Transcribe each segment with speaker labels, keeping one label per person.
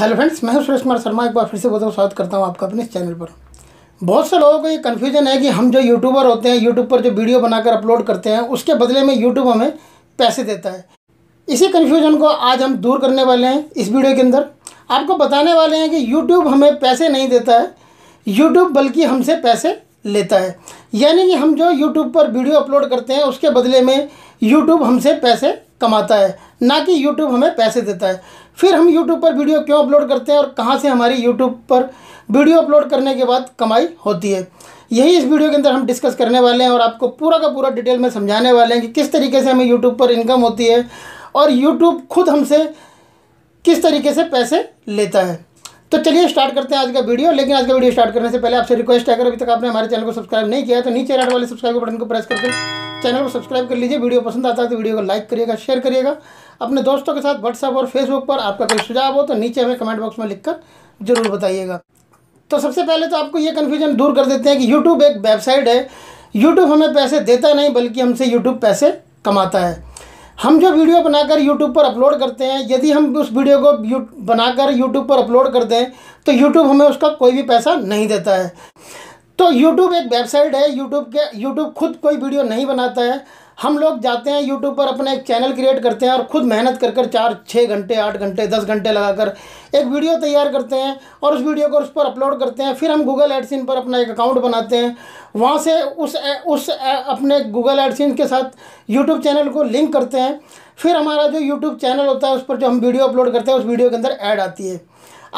Speaker 1: hello friends मैं सुरेश कुमार शर्मा एक बार फिर से बहुत स्वागत करता हूँ आपका अपने इस चैनल पर बहुत से लोगों को ये कन्फ्यूजन है कि हम जो यूट्यूबर होते हैं यूट्यूब पर जो वीडियो बनाकर अपलोड करते हैं उसके बदले में यूट्यूब हमें पैसे देता है इसी कन्फ्यूजन को आज हम दूर करने वाले हैं इस वीडियो के अंदर आपको बताने वाले हैं कि यूट्यूब हमें पैसे नहीं देता है यूट्यूब बल्कि हमसे पैसे लेता है यानी कि हम जो यूट्यूब पर वीडियो अपलोड करते हैं उसके बदले में यूट्यूब हमसे पैसे कमाता है ना कि यूट्यूब हमें पैसे देता है फिर हम यूट्यूब पर वीडियो क्यों अपलोड करते हैं और कहाँ से हमारी यूट्यूब पर वीडियो अपलोड करने के बाद कमाई होती है यही इस वीडियो के अंदर हम डिस्कस करने वाले हैं और आपको पूरा का पूरा डिटेल में समझाने वाले हैं कि किस तरीके से हमें यूट्यूब पर इनकम होती है और यूट्यूब खुद हमसे किस तरीके से पैसे लेता है तो चलिए स्टार्ट करते हैं आज का वीडियो लेकिन आज का वीडियो स्टार्ट करने से पहले आपसे रिक्वेस्ट है अगर अभी तक आपने हमारे चैनल को सब्सक्राइब नहीं किया तो नीचे रेड वाले सब्सक्राइब बटन को प्रेस करके चैनल को सब्सक्राइब कर लीजिए वीडियो पसंद आता है तो वीडियो को लाइक करिएगा शेयर करिएगा अपने दोस्तों के साथ व्हाट्सअप और फेसबुक पर आपका कोई सुझाव हो तो नीचे हमें कमेंट बॉक्स में लिखकर जरूर बताइएगा तो सबसे पहले तो आपको ये कन्फ्यूजन दूर कर देते हैं कि यूट्यूब एक वेबसाइट है यूट्यूब हमें पैसे देता नहीं बल्कि हमसे यूट्यूब पैसे कमाता है हम जो वीडियो बनाकर यूट्यूब पर अपलोड करते हैं यदि हम उस वीडियो को यू, बनाकर यूट्यूब पर अपलोड कर दें तो यूट्यूब हमें उसका कोई भी पैसा नहीं देता है तो यूट्यूब एक वेबसाइट है यूट्यूब के यूट्यूब खुद कोई वीडियो नहीं बनाता है हम लोग जाते हैं यूट्यूब पर अपना एक चैनल क्रिएट करते हैं और ख़ुद मेहनत कर कर चार छः घंटे आठ घंटे दस घंटे लगाकर एक वीडियो तैयार करते हैं और उस वीडियो को उस पर अपलोड करते हैं फिर हम गूगल एडसिन पर अपना एक अकाउंट बनाते हैं वहाँ से उस उस अपने गूगल एडसिन के साथ यूट्यूब चैनल को लिंक करते हैं फिर हमारा जो यूट्यूब चैनल होता है उस पर जो हम वीडियो अपलोड करते हैं उस वीडियो के अंदर ऐड आती है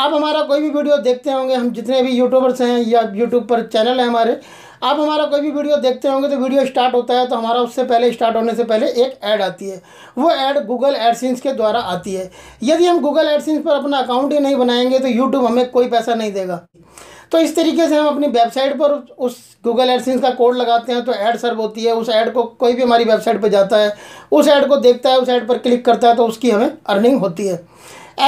Speaker 1: आप हमारा कोई भी वीडियो देखते होंगे हम जितने भी यूट्यूबर्स हैं या यूट्यूब पर चैनल हैं हमारे आप हमारा कोई भी वीडियो देखते होंगे तो वीडियो स्टार्ट होता है तो हमारा उससे पहले स्टार्ट होने से पहले एक ऐड आती है वो ऐड गूगल एडसेंस के द्वारा आती है यदि हम गूगल एडसेंस पर अपना अकाउंट ही नहीं बनाएंगे तो यूट्यूब हमें कोई पैसा नहीं देगा तो इस तरीके से हम अपनी वेबसाइट पर उस गूगल एडसेंस का कोड लगाते हैं तो ऐड सर्व होती है उस ऐड को कोई भी हमारी वेबसाइट पर जाता है उस ऐड को देखता है उस ऐड पर क्लिक करता है तो उसकी हमें अर्निंग होती है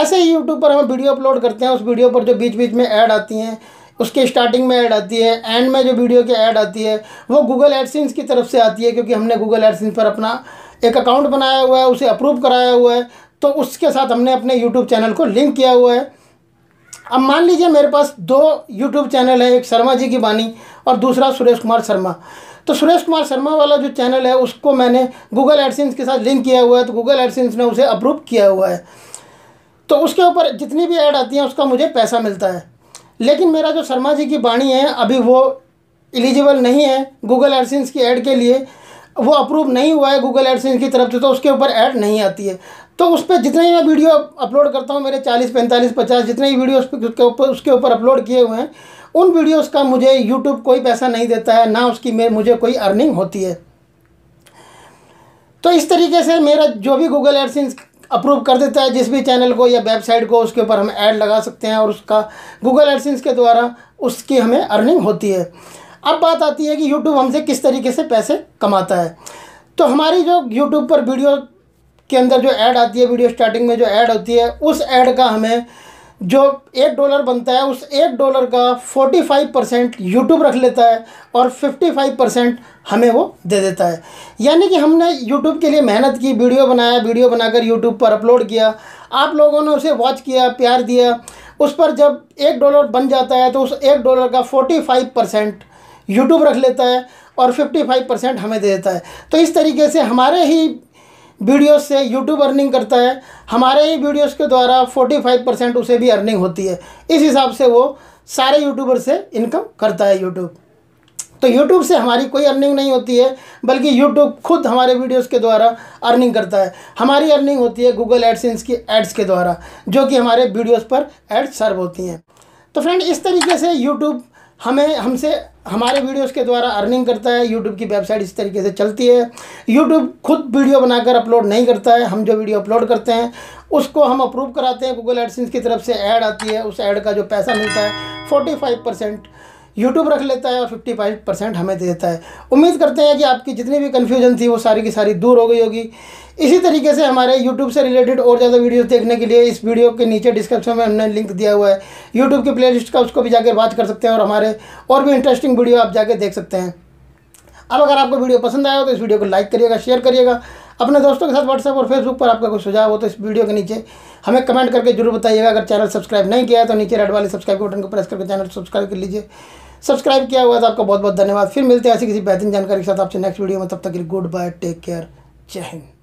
Speaker 1: ऐसे ही यूट्यूब पर हम वीडियो अपलोड करते हैं उस वीडियो पर जो बीच बीच में ऐड आती हैं उसके स्टार्टिंग में ऐड आती है एंड में जो वीडियो की ऐड आती है वो गूगल एडसिंस की तरफ से आती है क्योंकि हमने गूगल एडसिंस पर अपना एक अकाउंट बनाया हुआ है उसे अप्रूव कराया हुआ है तो उसके साथ हमने अपने यूट्यूब चैनल को लिंक किया हुआ है अब मान लीजिए मेरे पास दो यूट्यूब चैनल है एक शर्मा जी की बानी और दूसरा सुरेश कुमार शर्मा तो सुरेश कुमार शर्मा वाला जो चैनल है उसको मैंने गूगल एडसेंस के साथ लिंक किया हुआ है तो गूगल एडसेंस ने उसे अप्रूव किया हुआ है तो उसके ऊपर जितनी भी ऐड आती हैं उसका मुझे पैसा मिलता है लेकिन मेरा जो शर्मा जी की बाणी है अभी वो एलिजिबल नहीं है गूगल एडसेंस की एड के लिए वो अप्रूव नहीं हुआ है गूगल एडसेंस की तरफ से तो उसके ऊपर ऐड नहीं आती है तो उस पर जितने ही मैं वीडियो अपलोड करता हूँ मेरे चालीस पैंतालीस पचास जितने ही वीडियो उसके ऊपर उसके ऊपर अपलोड किए हुए हैं उन वीडियोस का मुझे यूट्यूब कोई पैसा नहीं देता है ना उसकी मेरे मुझे कोई अर्निंग होती है तो इस तरीके से मेरा जो भी गूगल एडसेंस अप्रूव कर देता है जिस भी चैनल को या वेबसाइट को उसके ऊपर हम ऐड लगा सकते हैं और उसका गूगल एडसेंस के द्वारा उसकी हमें अर्निंग होती है अब बात आती है कि यूट्यूब हमसे किस तरीके से पैसे कमाता है तो हमारी जो यूट्यूब पर वीडियो के अंदर जो ऐड आती है वीडियो स्टार्टिंग में जो ऐड होती है उस ऐड का हमें जो एक डॉलर बनता है उस एक डॉलर का फोर्टी फाइव परसेंट यूट्यूब रख लेता है और फिफ्टी फाइव परसेंट हमें वो दे देता है यानी कि हमने यूट्यूब के लिए मेहनत की वीडियो बनाया वीडियो बनाकर यूट्यूब पर अपलोड किया आप लोगों ने उसे वॉच किया प्यार दिया उस पर जब एक डॉलर बन जाता है तो उस एक डॉलर का फोर्टी फाइव परसेंट यूट्यूब रख लेता है और फिफ्टी फाइव परसेंट हमें दे देता है तो इस तरीके से हमारे ही वीडियोस से यूट्यूब अर्निंग करता है हमारे ही वीडियोस के द्वारा 45 परसेंट उसे भी अर्निंग होती है इस हिसाब से वो सारे यूट्यूबर से इनकम करता है यूट्यूब तो यूट्यूब से हमारी कोई अर्निंग नहीं होती है बल्कि यूट्यूब खुद हमारे वीडियोस के द्वारा अर्निंग करता है हमारी अर्निंग होती है गूगल एडसेंस की एड्स के द्वारा जो कि हमारे वीडियोज़ पर एड्स सर्व होती हैं तो फ्रेंड इस तरीके से यूट्यूब हमें हमसे हमारे वीडियोस के द्वारा अर्निंग करता है यूट्यूब की वेबसाइट इस तरीके से चलती है यूट्यूब खुद वीडियो बनाकर अपलोड नहीं करता है हम जो वीडियो अपलोड करते हैं उसको हम अप्रूव कराते हैं गूगल एडसेंस की तरफ से ऐड आती है उस ऐड का जो पैसा मिलता है फोर्टी फाइव परसेंट यूट्यूब रख लेता है और फिफ्टी फाइव परसेंट हमें दे देता है उम्मीद करते हैं कि आपकी जितनी भी कन्फ्यूजन थी वो सारी की सारी दूर हो गई होगी इसी तरीके से हमारे यूट्यूब से रिलेटेड और ज़्यादा वीडियोज़ देखने के लिए इस वीडियो के नीचे डिस्क्रिप्शन में हमने लिंक दिया हुआ है यूट्यूब की प्ले का उसको भी जाकर बात कर सकते हैं और हमारे और भी इंटरेस्टिंग वीडियो आप जाकर देख सकते हैं अब अगर आपको वीडियो पसंद आया हो तो इस वीडियो को लाइक करिएगा शेयर करिएगा अपने दोस्तों के साथ व्हाट्सएप और फेसबुक पर आपका कोई सुझाव हो तो इस वीडियो के नीचे हमें कमेंट करके जरूर बताइएगा अगर चैनल सब्सक्राइब नहीं किया तो नीचे रेड वाले सब्सक्राइब बटन को प्रेस करके चैनल सब्सक्राइब कर लीजिए सब्सक्राइब किया हुआ तो आपका बहुत बहुत धन्यवाद फिर मिलते हैं ऐसी किसी बेहतरीन जानकारी के साथ आपसे नेक्स्ट वीडियो में तब तक गुड बाय टेक केयर जय हिंद